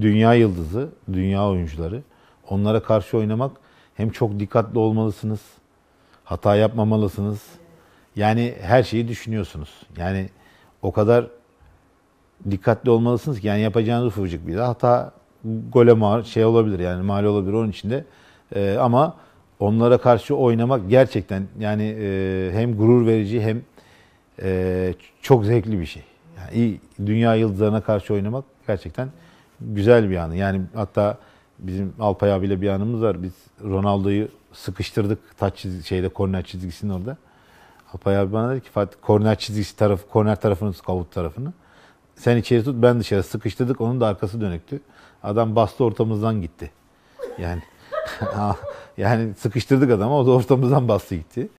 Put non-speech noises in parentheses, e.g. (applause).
dünya yıldızı, dünya oyuncuları. Onlara karşı oynamak hem çok dikkatli olmalısınız, hata yapmamalısınız. Yani her şeyi düşünüyorsunuz. Yani o kadar dikkatli olmalısınız ki yani yapacağınız ufacık bir hata gole mal, şey olabilir yani mal olabilir onun içinde. Ee, ama onlara karşı oynamak gerçekten yani e, hem gurur verici hem e, çok zevkli bir şey. Yani iyi, dünya yıldızlarına karşı oynamak gerçekten güzel bir anı. Yani hatta bizim Alpay abiyle bir anımız var. Biz Ronaldo'yu sıkıştırdık taç çizgi, şeyde korner çizgisinin orada. Alpay abi bana dedi ki Fatih korner çizgisi tarafı, korner tarafını tut, kavut tarafını. Sen içeri tut ben dışarı sıkıştırdık onun da arkası dönüktü. Adam bastı ortamızdan gitti. Yani (laughs) yani sıkıştırdık adamı o da ortamızdan bastı gitti.